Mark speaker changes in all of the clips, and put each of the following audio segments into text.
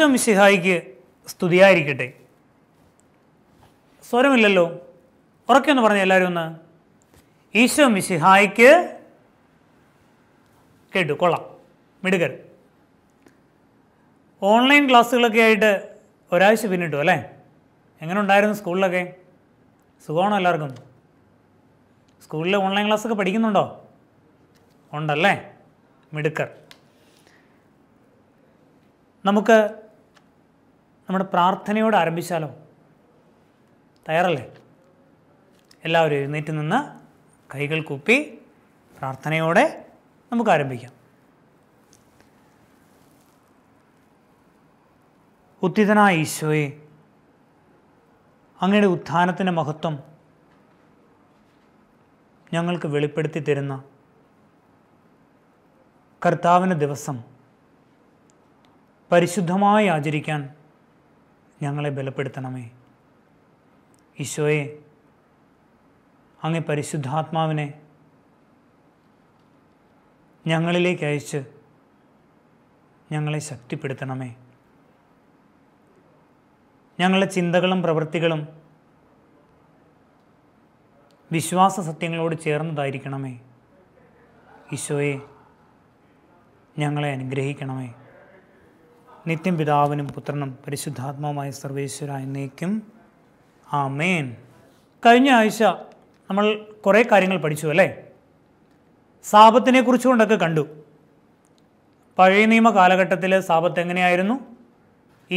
Speaker 1: ഈശോ മിശിഹായിക്ക് സ്തുതിയായിരിക്കട്ടെ സ്വരമില്ലല്ലോ ഉറക്കെ ഒന്ന് പറഞ്ഞ എല്ലാവരും ഒന്ന് ഈശോ മിശിഹായിക്ക് കേട്ടു കൊള്ളാം മിടുകർ ഓൺലൈൻ ക്ലാസ്സുകളൊക്കെ ആയിട്ട് ഒരാഴ്ച പിന്നിട്ടു അല്ലേ എങ്ങനെ ഉണ്ടായിരുന്നു സ്കൂളിലൊക്കെ സുഖമാണോ എല്ലാവർക്കും സ്കൂളിൽ ഓൺലൈൻ ക്ലാസ്സൊക്കെ പഠിക്കുന്നുണ്ടോ ഉണ്ടല്ലേ മിടുക്കർ നമുക്ക് നമ്മുടെ പ്രാർത്ഥനയോട് ആരംഭിച്ചാലോ തയ്യാറല്ലേ എല്ലാവരും എഴുന്നേറ്റ് നിന്ന് കൈകൾ കുപ്പി പ്രാർത്ഥനയോടെ നമുക്ക് ആരംഭിക്കാം ഉത്തിതനായ ഈശോയെ അങ്ങയുടെ ഉത്ഥാനത്തിൻ്റെ മഹത്വം ഞങ്ങൾക്ക് വെളിപ്പെടുത്തി തരുന്ന കർത്താവിൻ്റെ ദിവസം പരിശുദ്ധമായി ആചരിക്കാൻ ഞങ്ങളെ ബലപ്പെടുത്തണമേ ഈശോയെ അങ്ങേ പരിശുദ്ധാത്മാവിനെ ഞങ്ങളിലേക്ക് അയച്ച് ഞങ്ങളെ ശക്തിപ്പെടുത്തണമേ ഞങ്ങളുടെ ചിന്തകളും പ്രവൃത്തികളും വിശ്വാസ സത്യങ്ങളോട് ചേർന്നതായിരിക്കണമേ ഈശോയെ ഞങ്ങളെ അനുഗ്രഹിക്കണമേ നിത്യം പിതാവിനും പുത്രനും പരിശുദ്ധാത്മാവുമായ സർവേശ്വര എന്നേക്കും ആ മേൻ കഴിഞ്ഞ ആഴ്ച നമ്മൾ കുറേ കാര്യങ്ങൾ പഠിച്ചു അല്ലേ സാപത്തിനെ കുറിച്ചുകൊണ്ടൊക്കെ കണ്ടു പഴയ നിയമ കാലഘട്ടത്തിൽ സാപത്ത് എങ്ങനെയായിരുന്നു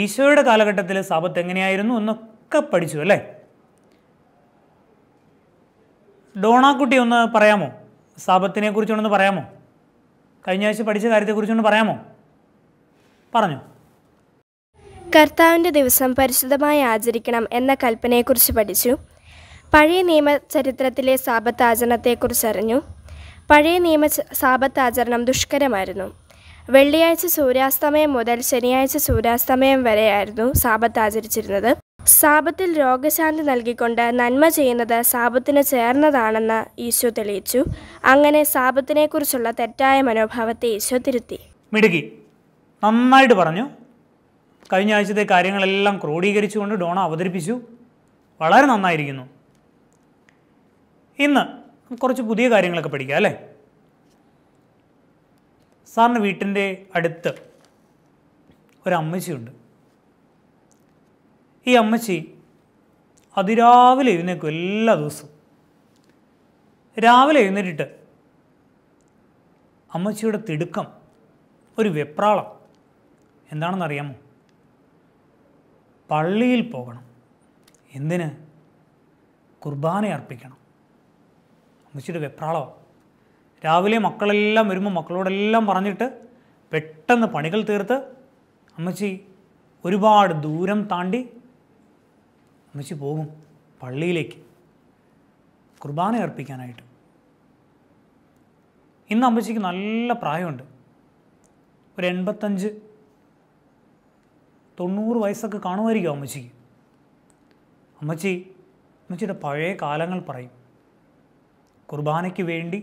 Speaker 1: ഈശോയുടെ കാലഘട്ടത്തിൽ സാപത്ത് എങ്ങനെയായിരുന്നു എന്നൊക്കെ പഠിച്ചു അല്ലേ ഡോണാക്കുട്ടി ഒന്ന് പറയാമോ സാപത്തിനെ കുറിച്ചൊന്ന് പറയാമോ കഴിഞ്ഞ ആഴ്ച പഠിച്ച കാര്യത്തെക്കുറിച്ചൊന്ന് പറയാമോ പറഞ്ഞോ
Speaker 2: കർത്താവിൻ്റെ ദിവസം പരിശുദ്ധമായി ആചരിക്കണം എന്ന കൽപ്പനയെക്കുറിച്ച് പഠിച്ചു പഴയ നിയമ ചരിത്രത്തിലെ സാപത്ത് ആചരണത്തെക്കുറിച്ച് അറിഞ്ഞു പഴയ നിയമ സാപത്ത് ആചരണം ദുഷ്കരമായിരുന്നു വെള്ളിയാഴ്ച സൂര്യാസ്തമയം മുതൽ ശനിയാഴ്ച സൂര്യാസ്തമയം വരെയായിരുന്നു സാപത്ത് ആചരിച്ചിരുന്നത് സാപത്തിൽ രോഗശാന്തി നൽകിക്കൊണ്ട് നന്മ ചെയ്യുന്നത് സാപത്തിന് ചേർന്നതാണെന്ന് ഈശോ തെളിയിച്ചു അങ്ങനെ സാപത്തിനെക്കുറിച്ചുള്ള തെറ്റായ മനോഭാവത്തെ ഈശോ തിരുത്തി
Speaker 1: മിടുകി നന്നായിട്ട് പറഞ്ഞു കഴിഞ്ഞ ആഴ്ചത്തെ കാര്യങ്ങളെല്ലാം ക്രോഡീകരിച്ചുകൊണ്ട് ഡോണ അവതരിപ്പിച്ചു വളരെ നന്നായിരിക്കുന്നു ഇന്ന് കുറച്ച് പുതിയ കാര്യങ്ങളൊക്കെ പഠിക്കാം അല്ലേ സാറിന് വീട്ടിൻ്റെ അടുത്ത് ഒരമ്മച്ചിയുണ്ട് ഈ അമ്മച്ചി അതിരാവിലെ എഴുന്നേക്കും എല്ലാ ദിവസവും രാവിലെ എഴുന്നേറ്റിട്ട് അമ്മച്ചിയുടെ തിടുക്കം ഒരു വെപ്രാളം എന്താണെന്നറിയാമോ പള്ളിയിൽ പോകണം എന്തിന് കുർബാന അർപ്പിക്കണം അമ്മച്ചിയുടെ വെപ്രാളോ രാവിലെ മക്കളെല്ലാം വരുമ്പോൾ മക്കളോടെല്ലാം പറഞ്ഞിട്ട് പെട്ടെന്ന് പണികൾ തീർത്ത് അമ്മച്ചി ഒരുപാട് ദൂരം താണ്ടി അമ്മച്ചി പോകും പള്ളിയിലേക്ക് കുർബാന അർപ്പിക്കാനായിട്ട് ഇന്ന് അമ്മച്ചിക്ക് നല്ല പ്രായമുണ്ട് ഒരു എൺപത്തഞ്ച് തൊണ്ണൂറ് വയസ്സൊക്കെ കാണുമായിരിക്കും അമ്മച്ചി അമ്മച്ചി അമ്മച്ചിയുടെ പഴയ കാലങ്ങൾ പറയും കുർബാനയ്ക്ക് വേണ്ടി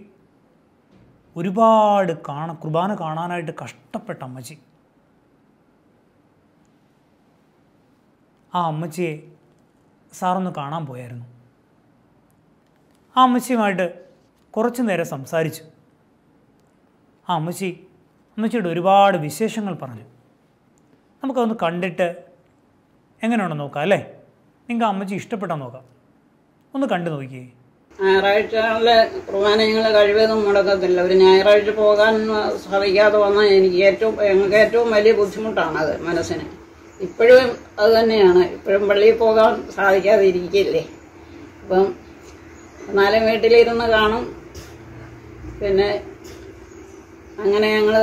Speaker 1: ഒരുപാട് കാണ കുർബാന കാണാനായിട്ട് കഷ്ടപ്പെട്ട അമ്മച്ചി ആ അമ്മച്ചിയെ സാറൊന്ന് കാണാൻ പോയായിരുന്നു ആ അമ്മച്ചിയുമായിട്ട് കുറച്ചു നേരം സംസാരിച്ചു ആ അമ്മച്ചി അമ്മച്ചിയുടെ ഒരുപാട് വിശേഷങ്ങൾ പറഞ്ഞു നമുക്കതൊന്ന് കണ്ടിട്ട് എങ്ങനെയാണെന്ന് നോക്കാം അല്ലേ നിങ്ങൾക്ക് അമ്മച്ചി ഇഷ്ടപ്പെട്ടാൽ നോക്കാം ഒന്ന് കണ്ടു നോക്കിയേ
Speaker 3: ഞായറാഴ്ചകളിലെ കുർബാന ഞങ്ങൾ കഴിവതും മുടക്കത്തില്ല ഒരു ഞായറാഴ്ച പോകാൻ സാധിക്കാതെ വന്നാൽ എനിക്ക് ഏറ്റവും ഞങ്ങൾക്ക് ഏറ്റവും വലിയ ബുദ്ധിമുട്ടാണത് മനസ്സിന് ഇപ്പോഴും അത് തന്നെയാണ് ഇപ്പോഴും പള്ളിയിൽ പോകാൻ സാധിക്കാതെ ഇരിക്കില്ലേ അപ്പം എന്നാലും വീട്ടിലിരുന്ന് കാണും പിന്നെ അങ്ങനെ ഞങ്ങൾ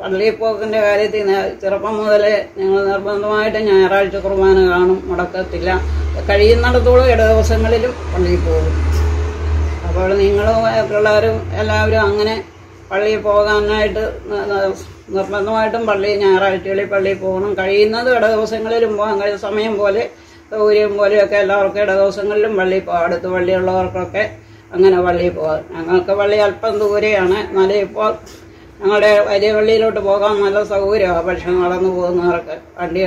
Speaker 3: പള്ളിയിൽ പോക്കിൻ്റെ കാര്യത്തിൽ ചെറുപ്പം മുതലേ ഞങ്ങൾ നിർബന്ധമായിട്ട് ഞായറാഴ്ച കുർബാന കാണും മുടക്കത്തില്ല കഴിയുന്നിടത്തോളം ഇട ദിവസങ്ങളിലും പള്ളിയിൽ പോകും അപ്പോൾ നിങ്ങളും പിള്ളേരും എല്ലാവരും അങ്ങനെ പള്ളിയിൽ പോകാനായിട്ട് നിർബന്ധമായിട്ടും പള്ളി ഞായറാഴ്ചകളിൽ പള്ളിയിൽ പോകണം കഴിയുന്നത് ഇട ദിവസങ്ങളിലും പോകാൻ കഴിയുന്ന സമയം പോലെ സൗകര്യം പോലെയൊക്കെ എല്ലാവർക്കും ഇട ദിവസങ്ങളിലും പള്ളിയിൽ പോകാം അടുത്ത് പള്ളിയുള്ളവർക്കൊക്കെ അങ്ങനെ പള്ളിയിൽ പോകാം ഞങ്ങൾക്ക് പള്ളി അല്പം ദൂരെയാണ് എന്നാലും ഇപ്പോൾ ഞങ്ങളുടെ വലിയ പള്ളിയിലോട്ട് പോകാൻ നല്ല സൗകര്യമാണ് പക്ഷെ നടന്നു പോകുന്നവർക്ക് വണ്ടി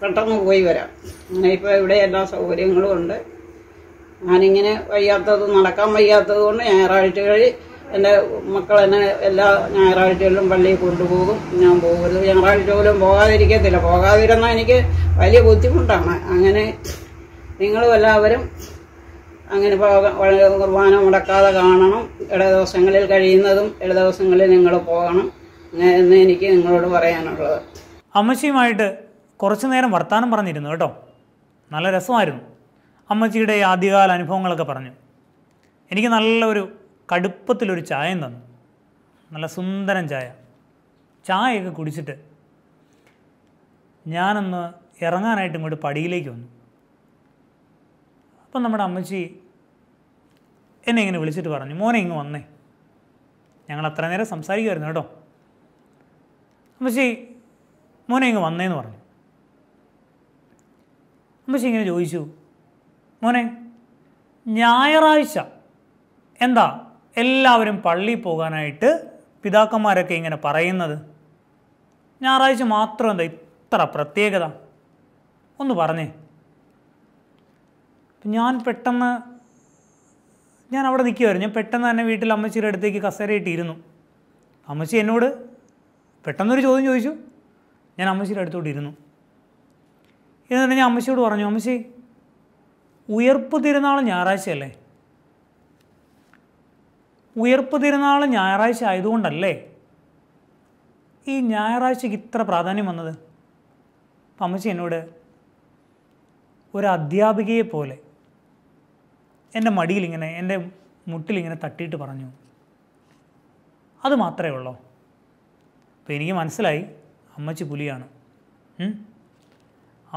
Speaker 3: പെട്ടെന്ന് പോയി വരാം അങ്ങനെ ഇപ്പോൾ ഇവിടെ എല്ലാ സൗകര്യങ്ങളും ഉണ്ട് ഞാനിങ്ങനെ വയ്യാത്തത് നടക്കാൻ വയ്യാത്തത് കൊണ്ട് വഴി എൻ്റെ മക്കളെന്നെ എല്ലാ ഞായറാഴ്ചകളിലും പള്ളിയിൽ കൊണ്ടുപോകും ഞാൻ പോകരുത് ഞായറാഴ്ച പോലും പോകാതിരിക്കത്തില്ല പോകാതിരുന്നാൽ എനിക്ക് വലിയ ബുദ്ധിമുട്ടാണ് അങ്ങനെ നിങ്ങളും എല്ലാവരും അങ്ങനെ കുർബാന മുടക്കാതെ കാണണം ഇട ദിവസങ്ങളിൽ കഴിയുന്നതും ഇട ദിവസങ്ങളിൽ നിങ്ങൾ പോകണം
Speaker 1: എന്ന് എനിക്ക് നിങ്ങളോട് പറയാനുള്ളത് അമ്മച്ചിയുമായിട്ട് കുറച്ചു നേരം വർത്തമാനം പറഞ്ഞിരുന്നു കേട്ടോ നല്ല രസമായിരുന്നു അമ്മച്ചിയുടെ ആദ്യകാല അനുഭവങ്ങളൊക്കെ പറഞ്ഞു എനിക്ക് നല്ലൊരു കടുപ്പത്തിലൊരു ചായം തന്നു നല്ല സുന്ദരം ചായ ചായയൊക്കെ കുടിച്ചിട്ട് ഞാനൊന്ന് ഇറങ്ങാനായിട്ട് ഇങ്ങോട്ട് പടിയിലേക്ക് വന്നു അപ്പം നമ്മുടെ അമ്മച്ചി എന്നെ ഇങ്ങനെ വിളിച്ചിട്ട് പറഞ്ഞു മോനെ ഇങ്ങ് വന്നേ ഞങ്ങൾ അത്ര നേരം സംസാരിക്കുമായിരുന്നു കേട്ടോ അമ്മച്ചി മോനെ ഇങ്ങ് വന്നേന്ന് പറഞ്ഞു അമ്മച്ചി ഇങ്ങനെ ചോദിച്ചു മോനെ ഞായറാഴ്ച എന്താ എല്ലാവരും പള്ളിയിൽ പോകാനായിട്ട് പിതാക്കന്മാരൊക്കെ ഇങ്ങനെ പറയുന്നത് ഞായറാഴ്ച മാത്രം എന്താ ഇത്ര പ്രത്യേകത ഒന്ന് പറഞ്ഞേ ഞാൻ പെട്ടെന്ന് ഞാൻ അവിടെ നിൽക്കുമായിരുന്നു ഞാൻ പെട്ടെന്ന് തന്നെ വീട്ടിൽ അമ്മച്ചിയുടെ അടുത്തേക്ക് കസേരയിട്ടിരുന്നു അമ്മച്ചി എന്നോട് പെട്ടെന്നൊരു ചോദ്യം ചോദിച്ചു ഞാൻ അമ്മച്ചിയുടെ അടുത്തോട്ട് ഇരുന്നു എന്ന് പറഞ്ഞാൽ ഞാൻ അമ്മച്ചിയോട് പറഞ്ഞു അമ്മച്ചി ഉയർപ്പ് തിരുനാൾ ഞായറാഴ്ചയല്ലേ ഉയർപ്പ് തിരുനാൾ ഞായറാഴ്ച ആയതുകൊണ്ടല്ലേ ഈ ഞായറാഴ്ചയ്ക്ക് ഇത്ര പ്രാധാന്യം വന്നത് അമ്മച്ചി എന്നോട് ഒരു അധ്യാപികയെ പോലെ എൻ്റെ മടിയിലിങ്ങനെ എൻ്റെ മുട്ടിലിങ്ങനെ തട്ടിയിട്ട് പറഞ്ഞു അത് മാത്രമേ ഉള്ളൂ അപ്പോൾ എനിക്ക് മനസ്സിലായി അമ്മച്ചി പുലിയാണ്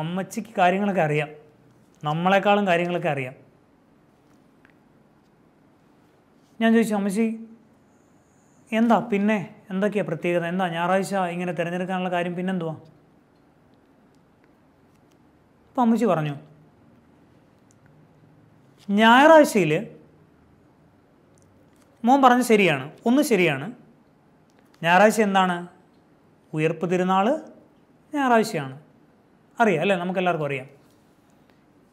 Speaker 1: അമ്മച്ചിക്ക് കാര്യങ്ങളൊക്കെ അറിയാം നമ്മളെക്കാളും കാര്യങ്ങളൊക്കെ അറിയാം ഞാൻ ചോദിച്ചു അമ്മച്ചി എന്താ പിന്നെ എന്തൊക്കെയാ പ്രത്യേകത എന്താ ഞായറാഴ്ച ഇങ്ങനെ തിരഞ്ഞെടുക്കാനുള്ള കാര്യം പിന്നെന്തുവാ അപ്പം അമ്മച്ചി പറഞ്ഞു ഞായറാഴ്ചയിൽ മോൻ പറഞ്ഞ് ശരിയാണ് ഒന്ന് ശരിയാണ് ഞായറാഴ്ച എന്താണ് ഉയർപ്പ് തിരുനാൾ ഞായറാഴ്ചയാണ് അറിയാം അല്ലേ നമുക്കെല്ലാവർക്കും അറിയാം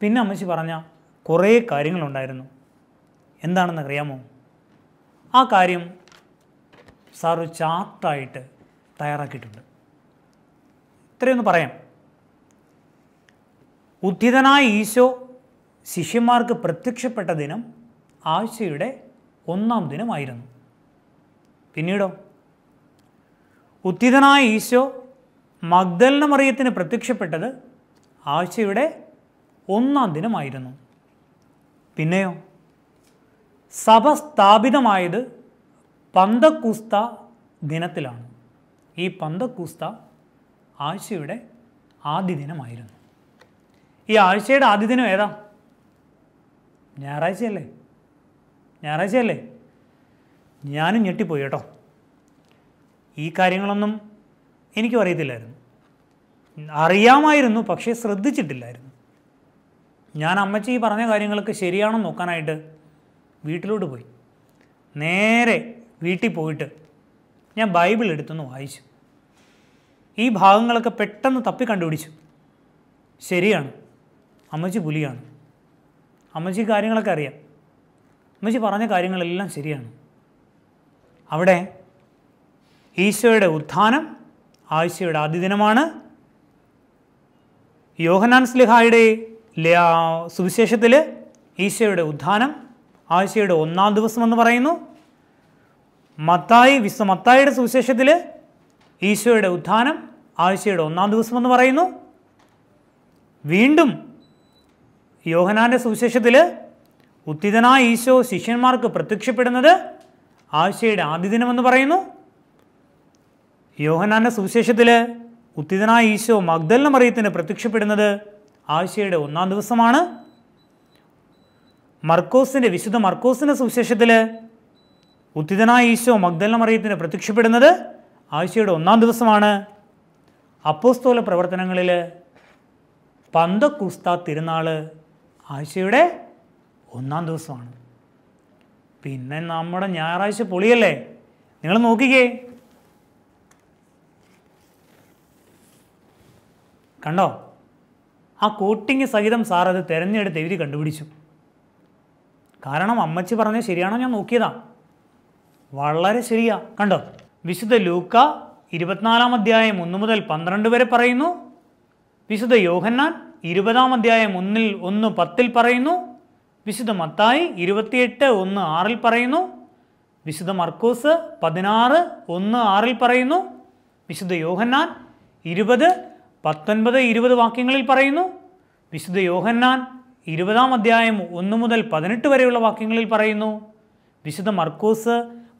Speaker 1: പിന്നെ അമ്മച്ചി പറഞ്ഞ കുറേ കാര്യങ്ങളുണ്ടായിരുന്നു എന്താണെന്ന് അറിയാമോ ആ കാര്യം സാർ ഒരു ചാർട്ടായിട്ട് തയ്യാറാക്കിയിട്ടുണ്ട് ഇത്രയൊന്ന് പറയാം ഉദ്ധിതനായ ഈശോ ശിഷ്യന്മാർക്ക് പ്രത്യക്ഷപ്പെട്ട ദിനം ആഴ്ചയുടെ ഒന്നാം ദിനമായിരുന്നു പിന്നീടോ ഉത്തിതനായ ഈശോ മഗ്ദലിന മറിയത്തിന് പ്രത്യക്ഷപ്പെട്ടത് ആഴ്ചയുടെ ഒന്നാം ദിനമായിരുന്നു പിന്നെയോ സഭ സ്ഥാപിതമായത് പന്തക്കൂസ്ത ദിനത്തിലാണ് ഈ പന്തക്കൂസ്ത ആഴ്ചയുടെ ആദ്യ ദിനമായിരുന്നു ഈ ആഴ്ചയുടെ ആദ്യ ദിനം ഏതാ ഞായറാഴ്ചയല്ലേ ഞായറാഴ്ചയല്ലേ ഞാനും ഞെട്ടിപ്പോയി കേട്ടോ ഈ കാര്യങ്ങളൊന്നും എനിക്കും അറിയത്തില്ലായിരുന്നു അറിയാമായിരുന്നു പക്ഷേ ശ്രദ്ധിച്ചിട്ടില്ലായിരുന്നു ഞാൻ അമ്മച്ചി ഈ പറഞ്ഞ കാര്യങ്ങളൊക്കെ ശരിയാണോ നോക്കാനായിട്ട് വീട്ടിലോട്ട് പോയി നേരെ വീട്ടിൽ പോയിട്ട് ഞാൻ ബൈബിൾ എടുത്തൊന്ന് വായിച്ചു ഈ ഭാഗങ്ങളൊക്കെ പെട്ടെന്ന് തപ്പി കണ്ടുപിടിച്ചു ശരിയാണ് അമ്മച്ചി പുലിയാണ് അമ്മച്ചി കാര്യങ്ങളൊക്കെ അറിയാം അമ്മച്ചി പറഞ്ഞ കാര്യങ്ങളെല്ലാം ശരിയാണ് അവിടെ ഈശോയുടെ ഉത്ഥാനം ആഴ്ചയുടെ ആദ്യദിനമാണ് യോഹനാൻ സ്ലിഹായുടെ സുവിശേഷത്തിൽ ഈശോയുടെ ഉത്ഥാനം ആഴ്ചയുടെ ഒന്നാം ദിവസം എന്ന് പറയുന്നു മത്തായി വിശ്വ മത്തായിയുടെ സുവിശേഷത്തിൽ ഈശോയുടെ ഉത്ഥാനം ആഴ്ചയുടെ ഒന്നാം ദിവസം എന്ന് പറയുന്നു വീണ്ടും യോഹനാൻ്റെ സുവിശേഷത്തിൽ ഉത്തിതനായ ഈശോ ശിഷ്യന്മാർക്ക് പ്രത്യക്ഷപ്പെടുന്നത് ആഴ്ചയുടെ ആദ്യ ദിനമെന്ന് പറയുന്നു യോഹനാൻ്റെ സുവിശേഷത്തിൽ ഉത്തിതനായ ഈശോ മഗ്ദലിന മറിയത്തിന് പ്രത്യക്ഷപ്പെടുന്നത് ആഴ്ചയുടെ ഒന്നാം ദിവസമാണ് മർക്കോസിൻ്റെ വിശുദ്ധ മർക്കോസിൻ്റെ സുവിശേഷത്തിൽ ഉത്തിതനായ ഈശോ മഗ്ദലിന മറിയത്തിന് പ്രത്യക്ഷപ്പെടുന്നത് ആഴ്ചയുടെ ഒന്നാം ദിവസമാണ് അപ്പോസ്തോല പ്രവർത്തനങ്ങളിൽ പന്തക്കുസ്ത തിരുനാൾ ആഴ്ചയുടെ ഒന്നാം ദിവസമാണ് പിന്നെ നമ്മുടെ ഞായറാഴ്ച പൊളിയല്ലേ നിങ്ങൾ നോക്കിക്കേ കണ്ടോ ആ കോട്ടിങ് സഹിതം സാർ അത് തിരഞ്ഞെടുത്ത് എഴുതി കണ്ടുപിടിച്ചു കാരണം അമ്മച്ചി പറഞ്ഞത് ശരിയാണോ ഞാൻ നോക്കിയതാ വളരെ ശരിയാ കണ്ടോ വിശുദ്ധ ലൂക്ക ഇരുപത്തിനാലാം അധ്യായം ഒന്ന് മുതൽ പന്ത്രണ്ട് വരെ പറയുന്നു വിശുദ്ധ യോഹന്നാൻ ഇരുപതാം അധ്യായം ഒന്നിൽ ഒന്ന് പത്തിൽ പറയുന്നു വിശുദ്ധ മത്തായി ഇരുപത്തിയെട്ട് ഒന്ന് ആറിൽ പറയുന്നു വിശുദ്ധ മർക്കൂസ് പതിനാറ് ഒന്ന് ആറിൽ പറയുന്നു വിശുദ്ധ യോഹന്നാൻ ഇരുപത് പത്തൊൻപത് ഇരുപത് വാക്യങ്ങളിൽ പറയുന്നു വിശുദ്ധ യോഹന്നാൻ ഇരുപതാം അധ്യായം ഒന്ന് മുതൽ പതിനെട്ട് വരെയുള്ള വാക്യങ്ങളിൽ പറയുന്നു വിശുദ്ധ മർക്കൂസ്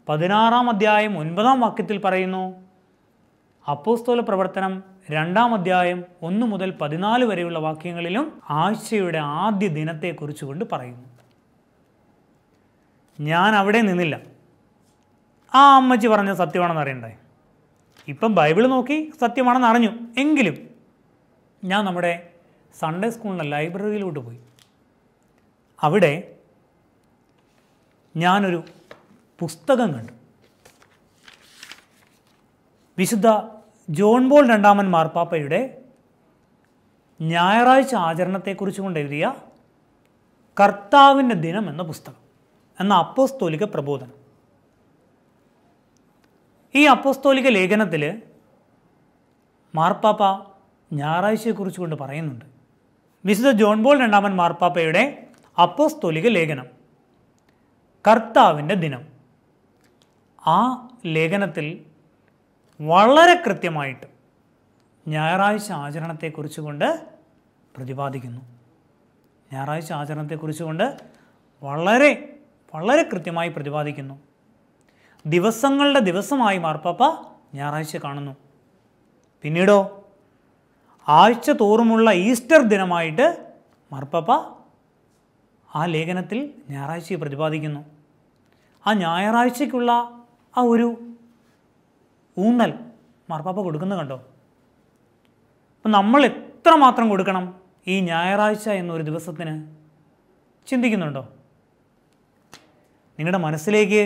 Speaker 1: പതിനാറാം അധ്യായം ഒൻപതാം വാക്യത്തിൽ പറയുന്നു അപ്പോസ്തോല പ്രവർത്തനം രണ്ടാം അധ്യായം ഒന്ന് മുതൽ പതിനാല് വരെയുള്ള വാക്യങ്ങളിലും ആഴ്ചയുടെ ആദ്യ ദിനത്തെക്കുറിച്ച് കൊണ്ട് പറയുന്നു ഞാൻ അവിടെ നിന്നില്ല ആ അമ്മച്ചി പറഞ്ഞ സത്യമാണെന്ന് അറിയണ്ടേ ഇപ്പം ബൈബിൾ നോക്കി സത്യമാണെന്ന് അറിഞ്ഞു എങ്കിലും ഞാൻ നമ്മുടെ സൺഡേ സ്കൂളിൻ്റെ ലൈബ്രറിയിലോട്ട് പോയി അവിടെ ഞാനൊരു പുസ്തകം കണ്ടു വിശുദ്ധ ജോൺ ബോൾ രണ്ടാമൻ മാർപ്പാപ്പയുടെ ഞായറാഴ്ച ആചരണത്തെക്കുറിച്ച് കൊണ്ട് എഴുതിയ കർത്താവിൻ്റെ ദിനം എന്ന പുസ്തകം എന്ന അപ്പോസ്തോലിക പ്രബോധനം ഈ അപ്പോസ്തോലിക ലേഖനത്തിൽ മാർപ്പാപ്പ ഞായറാഴ്ചയെക്കുറിച്ച് കൊണ്ട് പറയുന്നുണ്ട് വിശുദ്ധ ജോൺ ബോൾ രണ്ടാമൻ മാർപ്പാപ്പയുടെ അപ്പോസ്തോലിക ലേഖനം കർത്താവിൻ്റെ ദിനം ആ ലേഖനത്തിൽ വളരെ കൃത്യമായിട്ട് ഞായറാഴ്ച ആചരണത്തെക്കുറിച്ച് കൊണ്ട് പ്രതിപാദിക്കുന്നു ഞായറാഴ്ച ആചരണത്തെക്കുറിച്ച് കൊണ്ട് വളരെ വളരെ കൃത്യമായി പ്രതിപാദിക്കുന്നു ദിവസങ്ങളുടെ ദിവസമായി മാർപ്പാപ്പ ഞായറാഴ്ച കാണുന്നു പിന്നീടോ ആഴ്ച തോറുമുള്ള ഈസ്റ്റർ ദിനമായിട്ട് മാർപ്പാപ്പ ആ ലേഖനത്തിൽ ഞായറാഴ്ചയെ പ്രതിപാദിക്കുന്നു ആ ഞായറാഴ്ചയ്ക്കുള്ള ആ ഒരു ഊന്നൽ മാർപ്പാപ്പ കൊടുക്കുന്നത് കണ്ടോ അപ്പം നമ്മൾ എത്ര മാത്രം കൊടുക്കണം ഈ ഞായറാഴ്ച എന്നൊരു ദിവസത്തിന് ചിന്തിക്കുന്നുണ്ടോ നിങ്ങളുടെ മനസ്സിലേക്ക്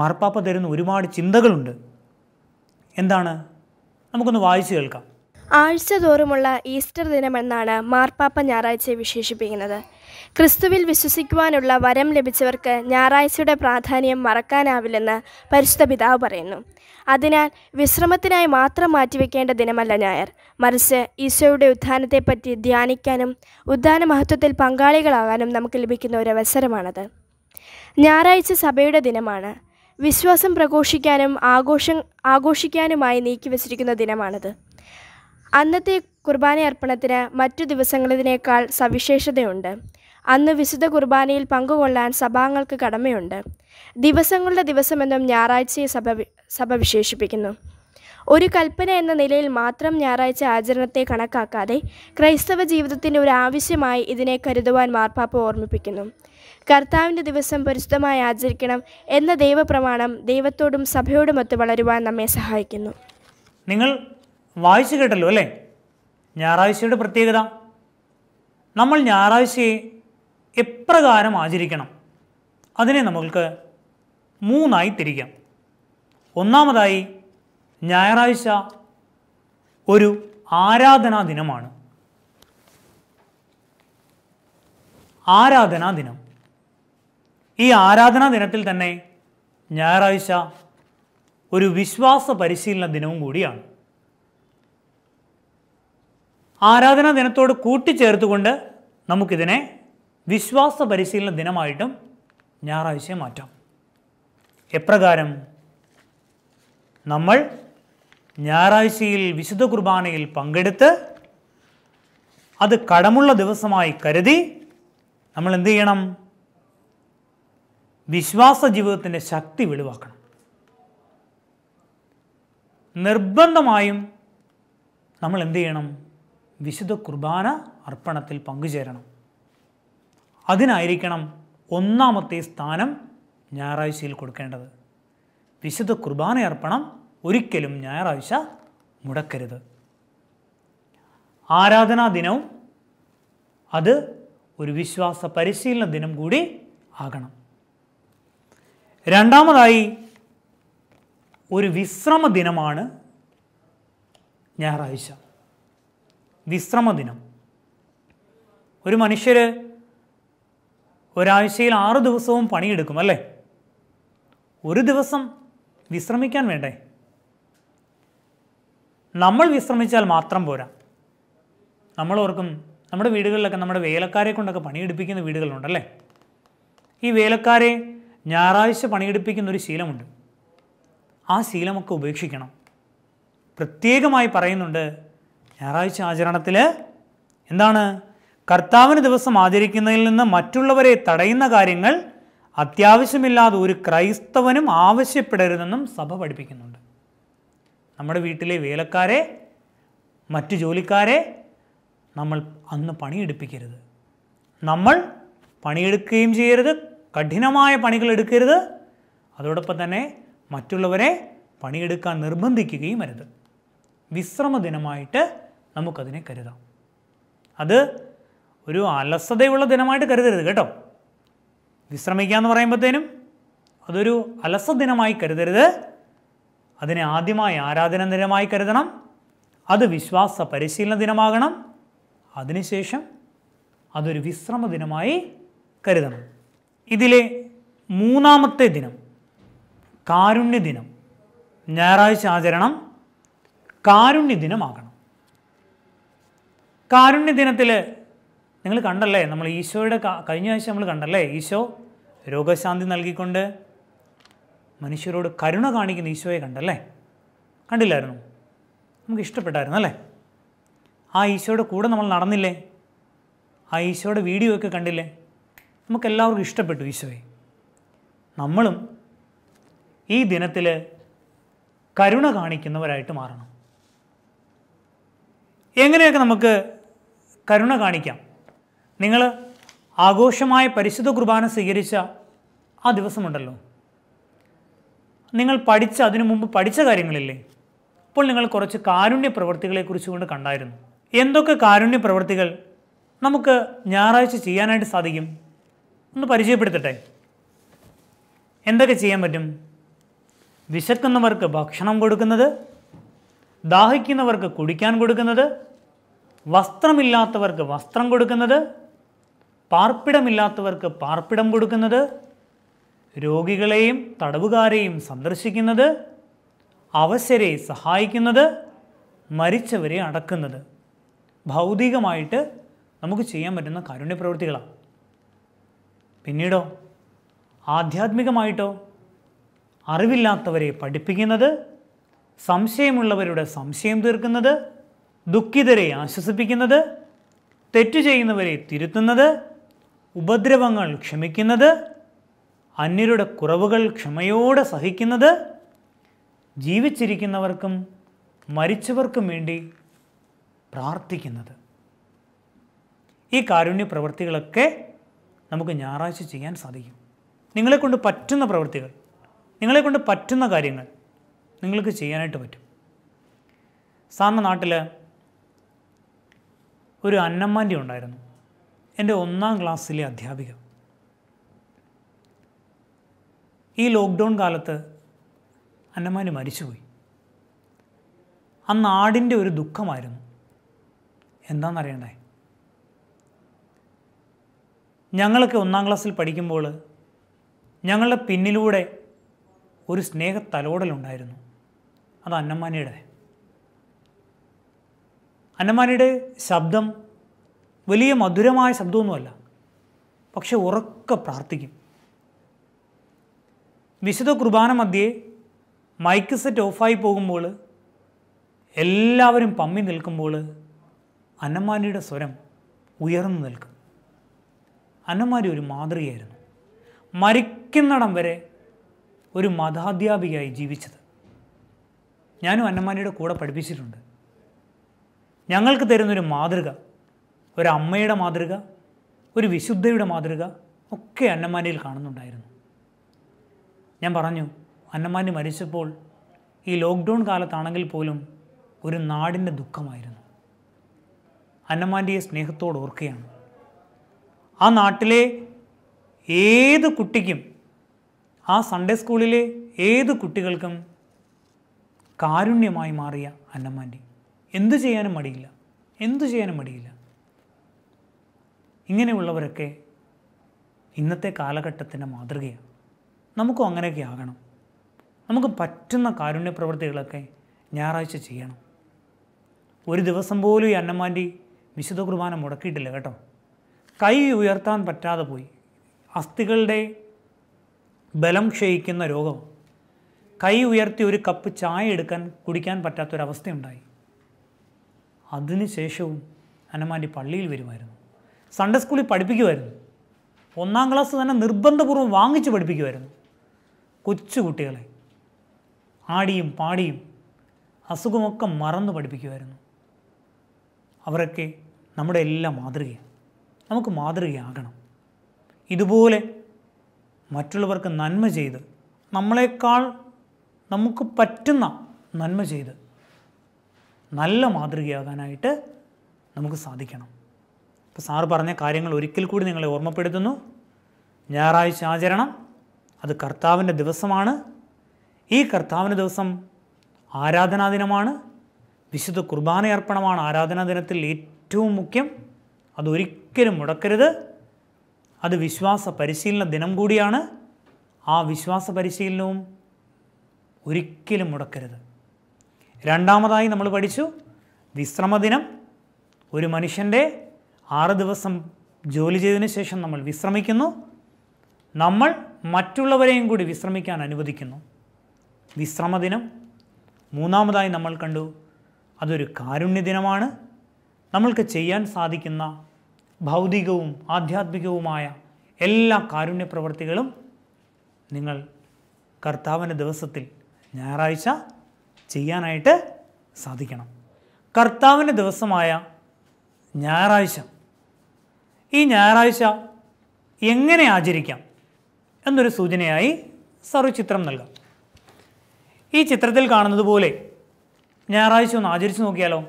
Speaker 1: മാർപ്പാപ്പ തരുന്ന ഒരുപാട് ചിന്തകളുണ്ട് എന്താണ് നമുക്കൊന്ന് വായിച്ചു കേൾക്കാം
Speaker 2: ആഴ്ച തോറുമുള്ള ഈസ്റ്റർ ദിനമെന്നാണ് മാർപ്പാപ്പ ഞായറാഴ്ച വിശേഷിപ്പിക്കുന്നത് ക്രിസ്തുവിൽ വിശ്വസിക്കുവാനുള്ള വരം ലഭിച്ചവർക്ക് ഞായറാഴ്ചയുടെ പ്രാധാന്യം മറക്കാനാവില്ലെന്ന് പരിശുദ്ധ പിതാവ് പറയുന്നു അതിനാൽ വിശ്രമത്തിനായി മാത്രം മാറ്റിവെക്കേണ്ട ദിനമല്ല ഞായർ മറിച്ച് ഈശോയുടെ ഉത്ഥാനത്തെപ്പറ്റി ധ്യാനിക്കാനും ഉദ്ധാന മഹത്വത്തിൽ പങ്കാളികളാകാനും നമുക്ക് ലഭിക്കുന്ന ഒരു അവസരമാണത് ഞായറാഴ്ച സഭയുടെ ദിനമാണ് വിശ്വാസം പ്രഘോഷിക്കാനും ആഘോഷം ആഘോഷിക്കാനുമായി നീക്കിവച്ചിരിക്കുന്ന ദിനമാണിത് അന്നത്തെ കുർബാന അർപ്പണത്തിന് മറ്റു ദിവസങ്ങളതിനേക്കാൾ സവിശേഷതയുണ്ട് അന്ന് വിശുദ്ധ കുർബാനയിൽ പങ്കുകൊള്ളാൻ സഭാംഗങ്ങൾക്ക് കടമയുണ്ട് ദിവസങ്ങളുടെ ദിവസമെന്നും ഞായറാഴ്ചയെ സഭ സഭ വിശേഷിപ്പിക്കുന്നു ഒരു കൽപ്പന എന്ന നിലയിൽ മാത്രം ഞായറാഴ്ച ആചരണത്തെ കണക്കാക്കാതെ ക്രൈസ്തവ ജീവിതത്തിൻ്റെ ഒരു ആവശ്യമായി ഇതിനെ കരുതുവാൻ മാർപ്പാപ്പ ഓർമ്മിപ്പിക്കുന്നു കർത്താവിൻ്റെ ദിവസം പരിശുദ്ധമായി ആചരിക്കണം എന്ന ദൈവപ്രമാണം ദൈവത്തോടും സഭയോടുമൊത്ത് വളരുവാൻ നമ്മെ സഹായിക്കുന്നു
Speaker 1: നിങ്ങൾ വായിച്ചു കേട്ടല്ലോ അല്ലേ ഞായറാഴ്ചയുടെ പ്രത്യേകത നമ്മൾ ഞായറാഴ്ചയെ എപ്രകാരം ആചരിക്കണം അതിനെ നമ്മൾക്ക് മൂന്നായി തിരിക്കാം ഒന്നാമതായി ഞായറാഴ്ച ഒരു ആരാധനാ ദിനമാണ് ആരാധനാ ദിനം ഈ ആരാധനാ ദിനത്തിൽ തന്നെ ഞായറാഴ്ച ഒരു വിശ്വാസ പരിശീലന ദിനവും കൂടിയാണ് ആരാധനാ ദിനത്തോട് കൂട്ടിച്ചേർത്തുകൊണ്ട് നമുക്കിതിനെ വിശ്വാസ പരിശീലന ദിനമായിട്ടും ഞായറാഴ്ചയെ മാറ്റാം എപ്രകാരം നമ്മൾ ഞായറാഴ്ചയിൽ വിശുദ്ധ കുർബാനയിൽ പങ്കെടുത്ത് അത് കടമുള്ള ദിവസമായി കരുതി നമ്മൾ എന്ത് ചെയ്യണം വിശ്വാസ ജീവിതത്തിൻ്റെ ശക്തി വെളിവാക്കണം നിർബന്ധമായും നമ്മൾ എന്ത് ചെയ്യണം വിശുദ്ധ കുർബാന അർപ്പണത്തിൽ പങ്കുചേരണം അതിനായിരിക്കണം ഒന്നാമത്തെ സ്ഥാനം ഞായറാഴ്ചയിൽ കൊടുക്കേണ്ടത് വിശുദ്ധ കുർബാന അർപ്പണം ഒരിക്കലും ഞായറാഴ്ച മുടക്കരുത് ആരാധനാ ദിനവും അത് ഒരു വിശ്വാസ പരിശീലന ദിനം കൂടി ആകണം രണ്ടാമതായി ഒരു വിശ്രമ ദിനമാണ് ഞായറാഴ്ച വിശ്രമ ദിനം ഒരു മനുഷ്യർ ഒരാഴ്ചയിൽ ആറ് ദിവസവും പണിയെടുക്കും അല്ലേ ഒരു ദിവസം വിശ്രമിക്കാൻ വേണ്ടേ നമ്മൾ വിശ്രമിച്ചാൽ മാത്രം പോരാ നമ്മൾ ഓർക്കും നമ്മുടെ വീടുകളിലൊക്കെ നമ്മുടെ വേലക്കാരെ കൊണ്ടൊക്കെ പണിയെടുപ്പിക്കുന്ന വീടുകളുണ്ടല്ലേ ഈ വേലക്കാരെ ഞായറാഴ്ച പണിയെടുപ്പിക്കുന്ന ഒരു ശീലമുണ്ട് ആ ശീലമൊക്കെ ഉപേക്ഷിക്കണം പ്രത്യേകമായി പറയുന്നുണ്ട് ഞായറാഴ്ച ആചരണത്തിൽ എന്താണ് കർത്താവിന് ദിവസം ആചരിക്കുന്നതിൽ നിന്ന് മറ്റുള്ളവരെ തടയുന്ന കാര്യങ്ങൾ അത്യാവശ്യമില്ലാതെ ഒരു ക്രൈസ്തവനും ആവശ്യപ്പെടരുതെന്നും സഭ പഠിപ്പിക്കുന്നുണ്ട് നമ്മുടെ വീട്ടിലെ വേലക്കാരെ മറ്റു ജോലിക്കാരെ നമ്മൾ അന്ന് പണിയെടുപ്പിക്കരുത് നമ്മൾ പണിയെടുക്കുകയും ചെയ്യരുത് കഠിനമായ പണികൾ എടുക്കരുത് അതോടൊപ്പം തന്നെ മറ്റുള്ളവരെ പണിയെടുക്കാൻ നിർബന്ധിക്കുകയും അരുത് വിശ്രമ ദിനമായിട്ട് നമുക്കതിനെ കരുതാം അത് ഒരു അലസതയുള്ള ദിനമായിട്ട് കരുതരുത് കേട്ടോ വിശ്രമിക്കുക എന്ന് പറയുമ്പോഴത്തേനും അതൊരു അലസ ദിനമായി കരുതരുത് അതിനെ ആദ്യമായി ആരാധന ദിനമായി കരുതണം അത് വിശ്വാസ പരിശീലന ദിനമാകണം അതിനുശേഷം അതൊരു വിശ്രമ ദിനമായി കരുതണം ഇതിലെ മൂന്നാമത്തെ ദിനം കാരുണ്യ ദിനം ഞായറാഴ്ച ആചരണം കാരുണ്യ ദിനമാകണം കാരുണ്യ ദിനത്തിൽ നിങ്ങൾ കണ്ടല്ലേ നമ്മൾ ഈശോയുടെ കഴിഞ്ഞ ആഴ്ച നമ്മൾ കണ്ടല്ലേ ഈശോ രോഗശാന്തി നൽകിക്കൊണ്ട് മനുഷ്യരോട് കരുണ കാണിക്കുന്ന ഈശോയെ കണ്ടല്ലേ കണ്ടില്ലായിരുന്നു നമുക്ക് ഇഷ്ടപ്പെട്ടായിരുന്നു അല്ലേ ആ ഈശോയുടെ കൂടെ നമ്മൾ നടന്നില്ലേ ആ ഈശോയുടെ വീഡിയോ ഒക്കെ കണ്ടില്ലേ നമുക്കെല്ലാവർക്കും ഇഷ്ടപ്പെട്ടു ഈശോയെ നമ്മളും ഈ ദിനത്തിൽ കരുണ കാണിക്കുന്നവരായിട്ട് മാറണം എങ്ങനെയൊക്കെ നമുക്ക് കരുണ കാണിക്കാം നിങ്ങൾ ആഘോഷമായ പരിശുദ്ധ കുർബാന സ്വീകരിച്ച ആ ദിവസമുണ്ടല്ലോ നിങ്ങൾ പഠിച്ച അതിനു മുമ്പ് പഠിച്ച കാര്യങ്ങളില്ലേ അപ്പോൾ നിങ്ങൾ കുറച്ച് കാരുണ്യ പ്രവൃത്തികളെക്കുറിച്ച് കൊണ്ട് കണ്ടായിരുന്നു എന്തൊക്കെ കാരുണ്യ പ്രവൃത്തികൾ നമുക്ക് ഞായറാഴ്ച ചെയ്യാനായിട്ട് സാധിക്കും ഒന്ന് പരിചയപ്പെടുത്തട്ടെ എന്തൊക്കെ ചെയ്യാൻ പറ്റും വിശക്കുന്നവർക്ക് ഭക്ഷണം കൊടുക്കുന്നത് ദാഹിക്കുന്നവർക്ക് കുടിക്കാൻ കൊടുക്കുന്നത് വസ്ത്രമില്ലാത്തവർക്ക് വസ്ത്രം കൊടുക്കുന്നത് പാർപ്പിടമില്ലാത്തവർക്ക് പാർപ്പിടം കൊടുക്കുന്നത് രോഗികളെയും തടവുകാരെയും സന്ദർശിക്കുന്നത് അവശരെ സഹായിക്കുന്നത് മരിച്ചവരെ അടക്കുന്നത് ഭൗതികമായിട്ട് നമുക്ക് ചെയ്യാൻ പറ്റുന്ന കാരുണ്യ പ്രവൃത്തികളാണ് പിന്നീടോ ആധ്യാത്മികമായിട്ടോ അറിവില്ലാത്തവരെ പഠിപ്പിക്കുന്നത് സംശയമുള്ളവരുടെ സംശയം തീർക്കുന്നത് ദുഃഖിതരെ ആശ്വസിപ്പിക്കുന്നത് തെറ്റു ചെയ്യുന്നവരെ തിരുത്തുന്നത് ഉപദ്രവങ്ങൾ ക്ഷമിക്കുന്നത് അന്യരുടെ കുറവുകൾ ക്ഷമയോടെ സഹിക്കുന്നത് ജീവിച്ചിരിക്കുന്നവർക്കും മരിച്ചവർക്കും വേണ്ടി പ്രാർത്ഥിക്കുന്നത് ഈ കാരുണ്യ പ്രവൃത്തികളൊക്കെ നമുക്ക് ഞായറാഴ്ച ചെയ്യാൻ സാധിക്കും നിങ്ങളെക്കൊണ്ട് പറ്റുന്ന പ്രവൃത്തികൾ നിങ്ങളെക്കൊണ്ട് പറ്റുന്ന കാര്യങ്ങൾ നിങ്ങൾക്ക് ചെയ്യാനായിട്ട് പറ്റും സാറിൻ്റെ നാട്ടിൽ ഒരു അന്നമ്മാൻ്റെ ഉണ്ടായിരുന്നു എൻ്റെ ഒന്നാം ക്ലാസ്സിലെ അധ്യാപിക ഈ ലോക്ക്ഡൗൺ കാലത്ത് അന്നമാന് മരിച്ചുപോയി അന്നാടിൻ്റെ ഒരു ദുഃഖമായിരുന്നു എന്താണെന്നറിയണ്ടേ ഞങ്ങളൊക്കെ ഒന്നാം ക്ലാസ്സിൽ പഠിക്കുമ്പോൾ ഞങ്ങളുടെ പിന്നിലൂടെ ഒരു സ്നേഹ തലോടലുണ്ടായിരുന്നു അത് അന്നമാനിയുടെ അന്നമാനിയുടെ ശബ്ദം വലിയ മധുരമായ ശബ്ദമൊന്നുമല്ല പക്ഷെ ഉറക്കെ പ്രാർത്ഥിക്കും വിശുദ്ധ കുർബാന മധ്യേ മൈക്ക് സെറ്റ് ഓഫായി പോകുമ്പോൾ എല്ലാവരും പമ്മി നിൽക്കുമ്പോൾ അന്നമാരിയുടെ സ്വരം ഉയർന്നു നിൽക്കും അന്നമാരി ഒരു മാതൃകയായിരുന്നു മരിക്കുന്നിടം വരെ ഒരു മതാധ്യാപികയായി ജീവിച്ചത് ഞാനും അന്നമാരിയുടെ കൂടെ പഠിപ്പിച്ചിട്ടുണ്ട് ഞങ്ങൾക്ക് തരുന്നൊരു മാതൃക ഒരമ്മയുടെ മാതൃക ഒരു വിശുദ്ധയുടെ മാതൃക ഒക്കെ അന്നമാനിയിൽ കാണുന്നുണ്ടായിരുന്നു ഞാൻ പറഞ്ഞു അന്നമാനി മരിച്ചപ്പോൾ ഈ ലോക്ക്ഡൗൺ കാലത്താണെങ്കിൽ പോലും ഒരു നാടിൻ്റെ ദുഃഖമായിരുന്നു അന്നമാൻ്റെയെ സ്നേഹത്തോട് ഓർക്കുകയാണ് ആ നാട്ടിലെ ഏത് കുട്ടിക്കും ആ സൺഡേ സ്കൂളിലെ ഏത് കുട്ടികൾക്കും കാരുണ്യമായി മാറിയ അന്നമാൻ്റെ എന്തു ചെയ്യാനും മടിയില്ല എന്തു ചെയ്യാനും മടിയില്ല ഇങ്ങനെയുള്ളവരൊക്കെ ഇന്നത്തെ കാലഘട്ടത്തിൻ്റെ മാതൃകയാണ് നമുക്കും അങ്ങനെയൊക്കെ ആകണം നമുക്ക് പറ്റുന്ന കാരുണ്യ പ്രവൃത്തികളൊക്കെ ഞായറാഴ്ച ചെയ്യണം ഒരു ദിവസം പോലും ഈ അന്നമാൻ്റെ വിശുദ്ധ കുർബാന മുടക്കിയിട്ടില്ല കേട്ടോ കൈ ഉയർത്താൻ പറ്റാതെ പോയി അസ്ഥികളുടെ ബലം ക്ഷയിക്കുന്ന രോഗം കൈ ഉയർത്തി ഒരു കപ്പ് ചായ എടുക്കാൻ കുടിക്കാൻ പറ്റാത്തൊരവസ്ഥയുണ്ടായി അതിനുശേഷവും അന്നമാൻ്റെ പള്ളിയിൽ വരുമായിരുന്നു സൺഡേ സ്കൂളിൽ പഠിപ്പിക്കുമായിരുന്നു ഒന്നാം ക്ലാസ് തന്നെ നിർബന്ധപൂർവ്വം വാങ്ങിച്ച് പഠിപ്പിക്കുമായിരുന്നു കൊച്ചുകുട്ടികളെ ആടിയും പാടിയും അസുഖമൊക്കെ മറന്ന് പഠിപ്പിക്കുമായിരുന്നു അവരൊക്കെ നമ്മുടെ എല്ലാം മാതൃകയാണ് നമുക്ക് മാതൃകയാകണം ഇതുപോലെ മറ്റുള്ളവർക്ക് നന്മ ചെയ്ത് നമ്മളെക്കാൾ നമുക്ക് പറ്റുന്ന നന്മ ചെയ്ത് നല്ല മാതൃകയാകാനായിട്ട് നമുക്ക് സാധിക്കണം അപ്പോൾ സാറ് പറഞ്ഞ കാര്യങ്ങൾ ഒരിക്കൽ കൂടി നിങ്ങളെ ഓർമ്മപ്പെടുത്തുന്നു ഞായറാഴ്ച ആചരണം അത് കർത്താവിൻ്റെ ദിവസമാണ് ഈ കർത്താവിൻ്റെ ദിവസം ആരാധനാ ദിനമാണ് വിശുദ്ധ കുർബാന അർപ്പണമാണ് ആരാധനാ ദിനത്തിൽ ഏറ്റവും മുഖ്യം അതൊരിക്കലും മുടക്കരുത് അത് വിശ്വാസ പരിശീലന ദിനം കൂടിയാണ് ആ വിശ്വാസ പരിശീലനവും ഒരിക്കലും മുടക്കരുത് രണ്ടാമതായി നമ്മൾ പഠിച്ചു വിശ്രമദിനം ഒരു മനുഷ്യൻ്റെ ആറ് ദിവസം ജോലി ചെയ്തതിന് ശേഷം നമ്മൾ വിശ്രമിക്കുന്നു നമ്മൾ മറ്റുള്ളവരെയും കൂടി വിശ്രമിക്കാൻ അനുവദിക്കുന്നു വിശ്രമദിനം മൂന്നാമതായി നമ്മൾ കണ്ടു അതൊരു കാരുണ്യദിനമാണ് നമ്മൾക്ക് ചെയ്യാൻ സാധിക്കുന്ന ഭൗതികവും ആധ്യാത്മികവുമായ എല്ലാ കാരുണ്യപ്രവർത്തികളും നിങ്ങൾ കർത്താവിൻ്റെ ദിവസത്തിൽ ഞായറാഴ്ച ചെയ്യാനായിട്ട് സാധിക്കണം കർത്താവിൻ്റെ ദിവസമായ ഞായറാഴ്ച ഈ ഞായറാഴ്ച എങ്ങനെ ആചരിക്കാം എന്നൊരു സൂചനയായി സർവചിത്രം നൽകാം ഈ ചിത്രത്തിൽ കാണുന്നത് പോലെ ഞായറാഴ്ച ഒന്ന് ആചരിച്ചു നോക്കിയാലോ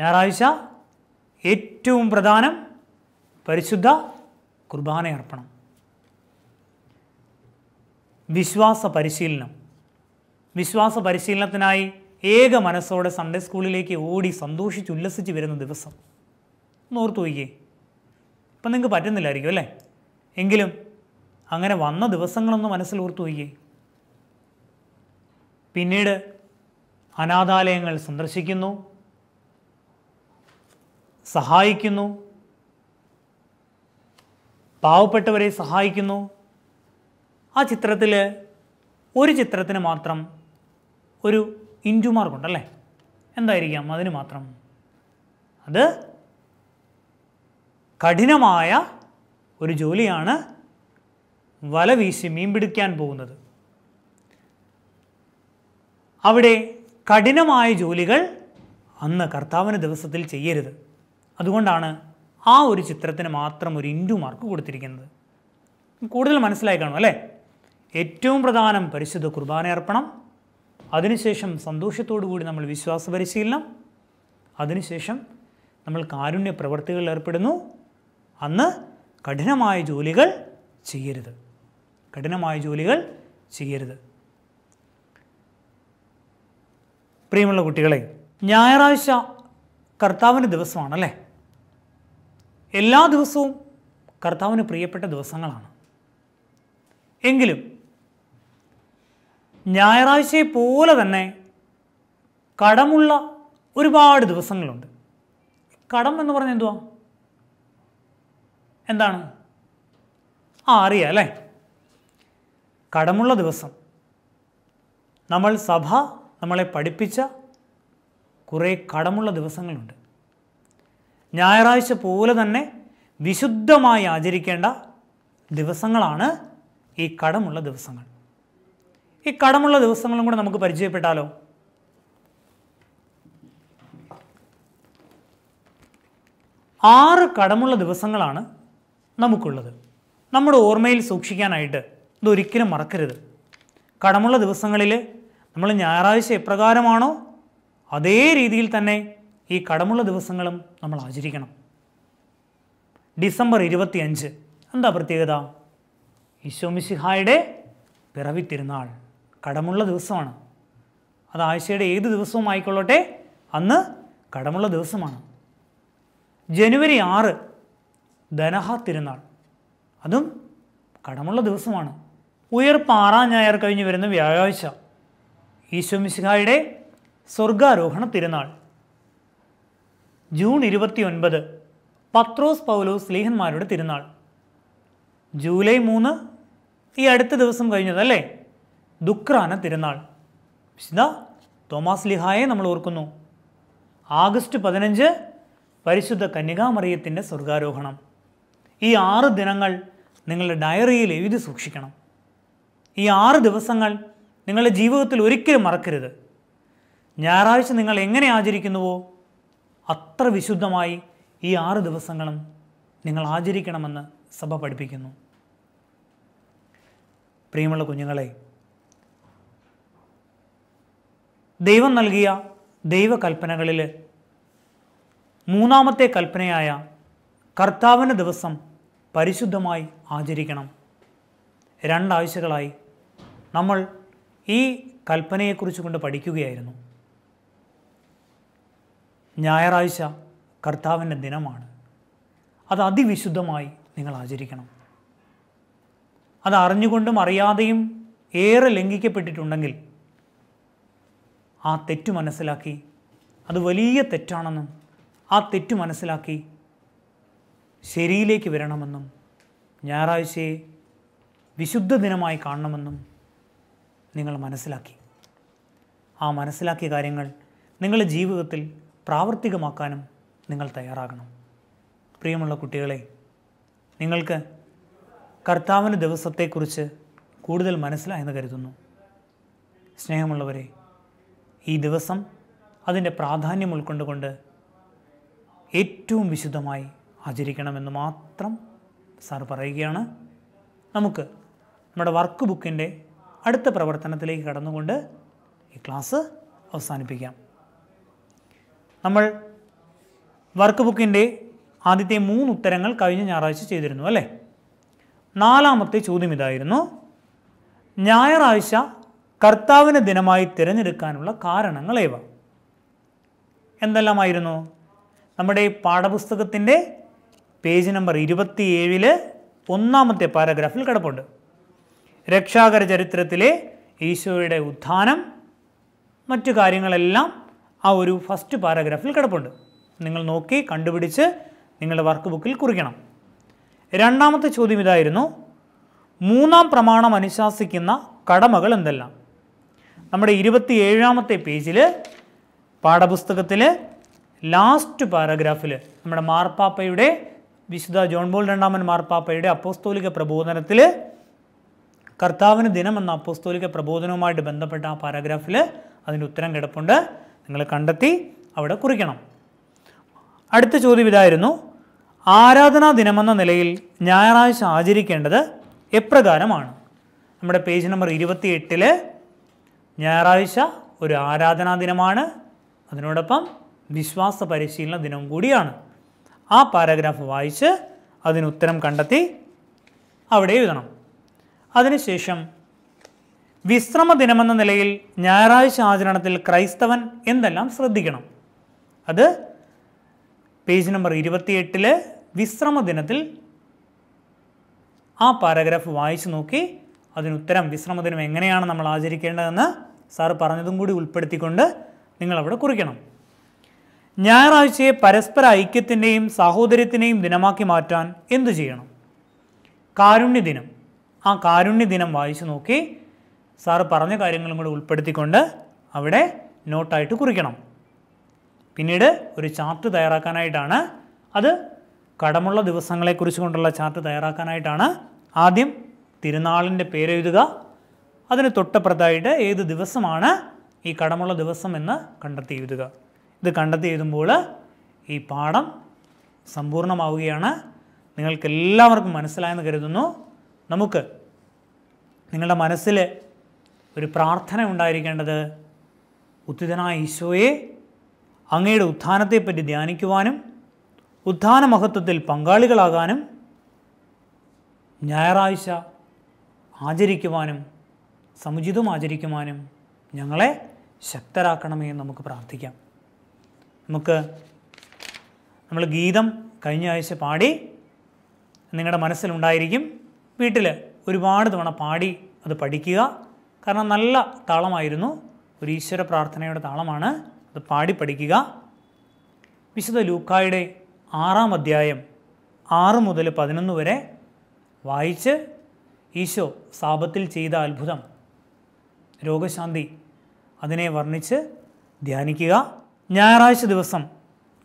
Speaker 1: ഞായറാഴ്ച ഏറ്റവും പ്രധാനം പരിശുദ്ധ കുർബാന അർപ്പണം വിശ്വാസ പരിശീലനം വിശ്വാസ പരിശീലനത്തിനായി ഏക മനസ്സോടെ സൺഡേ സ്കൂളിലേക്ക് ഓടി സന്തോഷിച്ചുല്ലസിച്ച് വരുന്ന ദിവസം ഓർത്ത് നോക്കിയേ ഇപ്പം നിങ്ങൾക്ക് പറ്റുന്നില്ലായിരിക്കും അല്ലേ എങ്കിലും അങ്ങനെ വന്ന ദിവസങ്ങളൊന്ന് മനസ്സിൽ ഓർത്ത് നോക്കിയേ പിന്നീട് അനാഥാലയങ്ങൾ സന്ദർശിക്കുന്നു സഹായിക്കുന്നു പാവപ്പെട്ടവരെ സഹായിക്കുന്നു ആ ചിത്രത്തിൽ ഒരു ചിത്രത്തിന് മാത്രം ഒരു ഇഞ്ചുമാർക്കുണ്ടല്ലേ എന്തായിരിക്കാം അതിന് മാത്രം അത് കഠിനമായ ഒരു ജോലിയാണ് വല വീശി മീൻ പിടിക്കാൻ പോകുന്നത് അവിടെ കഠിനമായ ജോലികൾ അന്ന് കർത്താവിന് ദിവസത്തിൽ ചെയ്യരുത് അതുകൊണ്ടാണ് ആ ഒരു ചിത്രത്തിന് മാത്രം ഒരു ഇൻഡു മാർക്ക് കൊടുത്തിരിക്കുന്നത് കൂടുതൽ മനസ്സിലായി കാണും അല്ലേ ഏറ്റവും പ്രധാനം പരിശുദ്ധ കുർബാന അർപ്പണം അതിനുശേഷം സന്തോഷത്തോടു കൂടി നമ്മൾ വിശ്വാസ പരിശീലനം അതിനുശേഷം നമ്മൾ കാരുണ്യ പ്രവർത്തികളിൽ ഏർപ്പെടുന്നു അന്ന് കഠിനമായ ജോലികൾ ചെയ്യരുത് കഠിനമായ ജോലികൾ ചെയ്യരുത് പ്രിയമുള്ള കുട്ടികളെ ഞായറാഴ്ച കർത്താവിൻ്റെ ദിവസമാണല്ലേ എല്ലാ ദിവസവും കർത്താവിന് പ്രിയപ്പെട്ട ദിവസങ്ങളാണ് എങ്കിലും ഞായറാഴ്ചയെ പോലെ തന്നെ കടമുള്ള ഒരുപാട് ദിവസങ്ങളുണ്ട് കടം എന്ന് പറഞ്ഞാൽ എന്തുവാ എന്താണ് ആ അറിയാം അല്ലേ കടമുള്ള ദിവസം നമ്മൾ സഭ നമ്മളെ പഠിപ്പിച്ച കുറേ കടമുള്ള ദിവസങ്ങളുണ്ട് ഞായറാഴ്ച പോലെ തന്നെ വിശുദ്ധമായി ആചരിക്കേണ്ട ദിവസങ്ങളാണ് ഈ കടമുള്ള ദിവസങ്ങൾ ഈ കടമുള്ള ദിവസങ്ങളും കൂടെ നമുക്ക് പരിചയപ്പെട്ടാലോ ആറ് കടമുള്ള ദിവസങ്ങളാണ് നമുക്കുള്ളത് നമ്മുടെ ഓർമ്മയിൽ സൂക്ഷിക്കാനായിട്ട് ഇതൊരിക്കലും മറക്കരുത് കടമുള്ള ദിവസങ്ങളിൽ നമ്മൾ ഞായറാഴ്ച എപ്രകാരമാണോ അതേ രീതിയിൽ തന്നെ ഈ കടമുള്ള ദിവസങ്ങളും നമ്മൾ ആചരിക്കണം ഡിസംബർ അഞ്ച് എന്താ പ്രത്യേകത ഈശോമിശിഹായുടെ പിറവി തിരുനാൾ കടമുള്ള ദിവസമാണ് അത് ആഴ്ചയുടെ ഏത് ദിവസവും ആയിക്കൊള്ളട്ടെ അന്ന് കടമുള്ള ദിവസമാണ് ജനുവരി ആറ് ധനഹ തിരുനാൾ അതും കടമുള്ള ദിവസമാണ് ഉയർപ്പാറ ഞായർ കഴിഞ്ഞ് വരുന്ന വ്യാഴാഴ്ച ഈശോമിശിഹായുടെ സ്വർഗാരോഹണ തിരുനാൾ ജൂൺ ഇരുപത്തി ഒൻപത് പത്രോസ് പൗലോസ് സ്ലീഹന്മാരുടെ തിരുനാൾ ജൂലൈ മൂന്ന് ഈ അടുത്ത ദിവസം കഴിഞ്ഞതല്ലേ ദുക്രാന തിരുനാൾ വിശുദ്ധ തോമാസ് ലിഹായെ നമ്മൾ ഓർക്കുന്നു ആഗസ്റ്റ് പതിനഞ്ച് പരിശുദ്ധ കന്യകാമറിയത്തിൻ്റെ സ്വർഗാരോഹണം ഈ ആറ് ദിനങ്ങൾ നിങ്ങളുടെ ഡയറിയിൽ എഴുതി സൂക്ഷിക്കണം ഈ ആറ് ദിവസങ്ങൾ നിങ്ങളുടെ ജീവിതത്തിൽ ഒരിക്കലും മറക്കരുത് ഞായറാഴ്ച നിങ്ങൾ എങ്ങനെ ആചരിക്കുന്നുവോ അത്ര വിശുദ്ധമായി ഈ ആറ് ദിവസങ്ങളും നിങ്ങൾ ആചരിക്കണമെന്ന് സഭ പഠിപ്പിക്കുന്നു പ്രിയമുള്ള കുഞ്ഞുങ്ങളെ ദൈവം നൽകിയ ദൈവകൽപ്പനകളിൽ മൂന്നാമത്തെ കൽപ്പനയായ കർത്താവിൻ്റെ ദിവസം പരിശുദ്ധമായി ആചരിക്കണം രണ്ടാഴ്ചകളായി നമ്മൾ ഈ കൽപ്പനയെക്കുറിച്ച് കൊണ്ട് പഠിക്കുകയായിരുന്നു ഞായറാഴ്ച കർത്താവിൻ്റെ ദിനമാണ് അത് അതിവിശുദ്ധമായി നിങ്ങൾ ആചരിക്കണം അത് അറിഞ്ഞുകൊണ്ടും അറിയാതെയും ഏറെ ലംഘിക്കപ്പെട്ടിട്ടുണ്ടെങ്കിൽ ആ തെറ്റു മനസ്സിലാക്കി അത് വലിയ തെറ്റാണെന്നും ആ തെറ്റു മനസ്സിലാക്കി ശരിയിലേക്ക് വരണമെന്നും ഞായറാഴ്ചയെ വിശുദ്ധ ദിനമായി കാണണമെന്നും നിങ്ങൾ മനസ്സിലാക്കി ആ മനസ്സിലാക്കിയ കാര്യങ്ങൾ നിങ്ങളുടെ ജീവിതത്തിൽ പ്രാവർത്തികമാക്കാനും നിങ്ങൾ തയ്യാറാകണം പ്രിയമുള്ള കുട്ടികളെ നിങ്ങൾക്ക് കർത്താവിൻ്റെ ദിവസത്തെക്കുറിച്ച് കൂടുതൽ മനസ്സിലായെന്ന് കരുതുന്നു സ്നേഹമുള്ളവരെ ഈ ദിവസം അതിൻ്റെ പ്രാധാന്യം ഉൾക്കൊണ്ടുകൊണ്ട് ഏറ്റവും വിശുദ്ധമായി ആചരിക്കണമെന്ന് മാത്രം സാർ പറയുകയാണ് നമുക്ക് നമ്മുടെ വർക്ക് ബുക്കിൻ്റെ അടുത്ത പ്രവർത്തനത്തിലേക്ക് കടന്നുകൊണ്ട് ഈ ക്ലാസ് അവസാനിപ്പിക്കാം നമ്മൾ വർക്ക് ബുക്കിൻ്റെ ആദ്യത്തെ മൂന്ന് ഉത്തരങ്ങൾ കഴിഞ്ഞ ഞായറാഴ്ച ചെയ്തിരുന്നു അല്ലേ നാലാമത്തെ ചോദ്യം ഇതായിരുന്നു ഞായറാഴ്ച കർത്താവിന് ദിനമായി തിരഞ്ഞെടുക്കാനുള്ള കാരണങ്ങൾ ഏവ എന്തെല്ലാമായിരുന്നു നമ്മുടെ പാഠപുസ്തകത്തിൻ്റെ പേജ് നമ്പർ ഏഴില് ഒന്നാമത്തെ പാരഗ്രാഫിൽ കിടപ്പുണ്ട് രക്ഷാകര ചരിത്രത്തിലെ ഈശോയുടെ ഉത്ഥാനം മറ്റു കാര്യങ്ങളെല്ലാം ആ ഒരു ഫസ്റ്റ് പാരഗ്രാഫിൽ കിടപ്പുണ്ട് നിങ്ങൾ നോക്കി കണ്ടുപിടിച്ച് നിങ്ങളുടെ വർക്ക് ബുക്കിൽ കുറിക്കണം രണ്ടാമത്തെ ചോദ്യം ഇതായിരുന്നു മൂന്നാം പ്രമാണം അനുശാസിക്കുന്ന കടമകൾ എന്തെല്ലാം നമ്മുടെ ഏഴാമത്തെ പേജിൽ പാഠപുസ്തകത്തിൽ ലാസ്റ്റ് പാരഗ്രാഫിൽ നമ്മുടെ മാർപ്പാപ്പയുടെ വിശുദ്ധ ജോൺ ബോൾ രണ്ടാമൻ മാർപ്പാപ്പയുടെ അപ്പോസ്തോലിക പ്രബോധനത്തിൽ കർത്താവിന് ദിനം എന്ന അപ്പോസ്തോലിക പ്രബോധനവുമായിട്ട് ബന്ധപ്പെട്ട ആ പാരാഗ്രാഫിൽ അതിൻ്റെ ഉത്തരം കിടപ്പുണ്ട് നിങ്ങൾ കണ്ടെത്തി അവിടെ കുറിക്കണം അടുത്ത ചോദ്യം ഇതായിരുന്നു ആരാധനാ ദിനമെന്ന നിലയിൽ ഞായറാഴ്ച ആചരിക്കേണ്ടത് എപ്രകാരമാണ് നമ്മുടെ പേജ് നമ്പർ ഇരുപത്തി എട്ടിൽ ഞായറാഴ്ച ഒരു ആരാധനാ ദിനമാണ് അതിനോടൊപ്പം വിശ്വാസ പരിശീലന ദിനം കൂടിയാണ് ആ പാരാഗ്രാഫ് വായിച്ച് അതിന് ഉത്തരം കണ്ടെത്തി അവിടെ എഴുതണം അതിനുശേഷം വിശ്രമ ദിനമെന്ന നിലയിൽ ഞായറാഴ്ച ആചരണത്തിൽ ക്രൈസ്തവൻ എന്തെല്ലാം ശ്രദ്ധിക്കണം അത് പേജ് നമ്പർ ഇരുപത്തിയെട്ടില് വിശ്രമ ദിനത്തിൽ ആ പാരാഗ്രാഫ് വായിച്ചു നോക്കി അതിനുത്തരം വിശ്രമദിനം എങ്ങനെയാണ് നമ്മൾ ആചരിക്കേണ്ടതെന്ന് സാർ പറഞ്ഞതും കൂടി ഉൾപ്പെടുത്തിക്കൊണ്ട് നിങ്ങളവിടെ കുറിക്കണം ഞായറാഴ്ചയെ പരസ്പര ഐക്യത്തിൻ്റെയും സാഹോദര്യത്തിൻ്റെയും ദിനമാക്കി മാറ്റാൻ എന്തു ചെയ്യണം കാരുണ്യദിനം ആ കാരുണ്യദിനം വായിച്ചു നോക്കി സാറ് പറഞ്ഞ കാര്യങ്ങളും കൂടെ ഉൾപ്പെടുത്തിക്കൊണ്ട് അവിടെ നോട്ടായിട്ട് കുറിക്കണം പിന്നീട് ഒരു ചാർട്ട് തയ്യാറാക്കാനായിട്ടാണ് അത് കടമുള്ള ദിവസങ്ങളെക്കുറിച്ച് കൊണ്ടുള്ള ചാർട്ട് തയ്യാറാക്കാനായിട്ടാണ് ആദ്യം തിരുനാളിൻ്റെ പേരെഴുതുക അതിന് തൊട്ടപ്പുറത്തായിട്ട് ഏത് ദിവസമാണ് ഈ കടമുള്ള ദിവസം എന്ന് കണ്ടെത്തി എഴുതുക ഇത് കണ്ടെത്തി എഴുതുമ്പോൾ ഈ പാഠം സമ്പൂർണ്ണമാവുകയാണ് നിങ്ങൾക്കെല്ലാവർക്കും മനസ്സിലായെന്ന് കരുതുന്നു നമുക്ക് നിങ്ങളുടെ മനസ്സിൽ ഒരു പ്രാർത്ഥന ഉണ്ടായിരിക്കേണ്ടത് ഉത്തിതനായ ഈശോയെ അങ്ങയുടെ ഉത്ഥാനത്തെപ്പറ്റി ധ്യാനിക്കുവാനും ഉത്ഥാന മഹത്വത്തിൽ പങ്കാളികളാകാനും ഞായറാഴ്ച ആചരിക്കുവാനും സമുചിതം ആചരിക്കുവാനും ഞങ്ങളെ ശക്തരാക്കണമേ എന്ന് നമുക്ക് പ്രാർത്ഥിക്കാം നമുക്ക് നമ്മൾ ഗീതം കഴിഞ്ഞ ആഴ്ച പാടി നിങ്ങളുടെ മനസ്സിലുണ്ടായിരിക്കും വീട്ടിൽ ഒരുപാട് തവണ പാടി അത് പഠിക്കുക കാരണം നല്ല താളമായിരുന്നു ഒരു ഈശ്വര പ്രാർത്ഥനയുടെ താളമാണ് അത് പാടി പഠിക്കുക വിശുദ്ധ ലൂക്കായുടെ ആറാം അധ്യായം ആറ് മുതൽ പതിനൊന്ന് വരെ വായിച്ച് ഈശോ സാപത്തിൽ ചെയ്ത അത്ഭുതം രോഗശാന്തി അതിനെ വർണ്ണിച്ച് ധ്യാനിക്കുക ഞായറാഴ്ച ദിവസം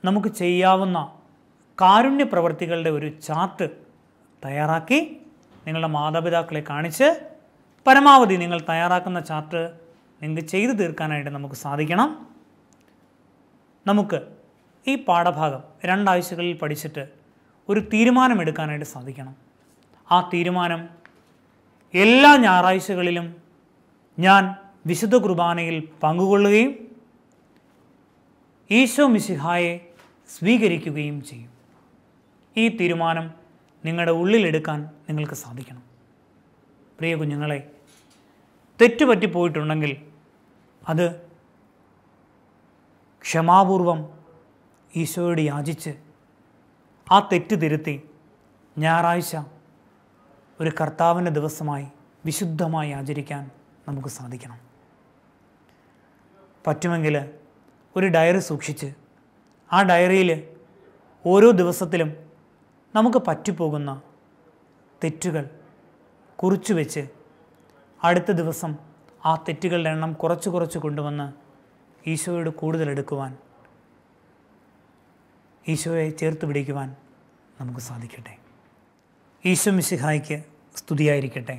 Speaker 1: നമുക്ക് ചെയ്യാവുന്ന കാരുണ്യ പ്രവൃത്തികളുടെ ഒരു ചാർട്ട് തയ്യാറാക്കി നിങ്ങളുടെ മാതാപിതാക്കളെ കാണിച്ച് പരമാവധി നിങ്ങൾ തയ്യാറാക്കുന്ന ചാർട്ട് നിങ്ങൾക്ക് ചെയ്തു തീർക്കാനായിട്ട് നമുക്ക് സാധിക്കണം നമുക്ക് ഈ പാഠഭാഗം രണ്ടാഴ്ചകളിൽ പഠിച്ചിട്ട് ഒരു തീരുമാനമെടുക്കാനായിട്ട് സാധിക്കണം ആ തീരുമാനം എല്ലാ ഞായറാഴ്ചകളിലും ഞാൻ വിശുദ്ധ കുർബാനയിൽ പങ്കുകൊള്ളുകയും ഈശോ മിശിഹായെ സ്വീകരിക്കുകയും ചെയ്യും ഈ തീരുമാനം നിങ്ങളുടെ ഉള്ളിലെടുക്കാൻ നിങ്ങൾക്ക് സാധിക്കണം പ്രിയ കുഞ്ഞുങ്ങളെ തെറ്റുപറ്റിപ്പോയിട്ടുണ്ടെങ്കിൽ അത് ക്ഷമാപൂർവം ഈശോയോട് യാചിച്ച് ആ തെറ്റ് തിരുത്തി ഞായറാഴ്ച ഒരു കർത്താവിൻ്റെ ദിവസമായി വിശുദ്ധമായി ആചരിക്കാൻ നമുക്ക് സാധിക്കണം പറ്റുമെങ്കിൽ ഒരു ഡയറി സൂക്ഷിച്ച് ആ ഡയറിയിൽ ഓരോ ദിവസത്തിലും നമുക്ക് പറ്റിപ്പോകുന്ന തെറ്റുകൾ കുറിച്ചു വെച്ച് അടുത്ത ദിവസം ആ തെറ്റുകളുടെ എണ്ണം കുറച്ച് കുറച്ച് കൊണ്ടുവന്ന് ഈശോയോട് കൂടുതലെടുക്കുവാൻ ഈശോയെ ചേർത്ത് പിടിക്കുവാൻ നമുക്ക് സാധിക്കട്ടെ ഈശോ മിശിഹായ്ക്ക് സ്തുതിയായിരിക്കട്ടെ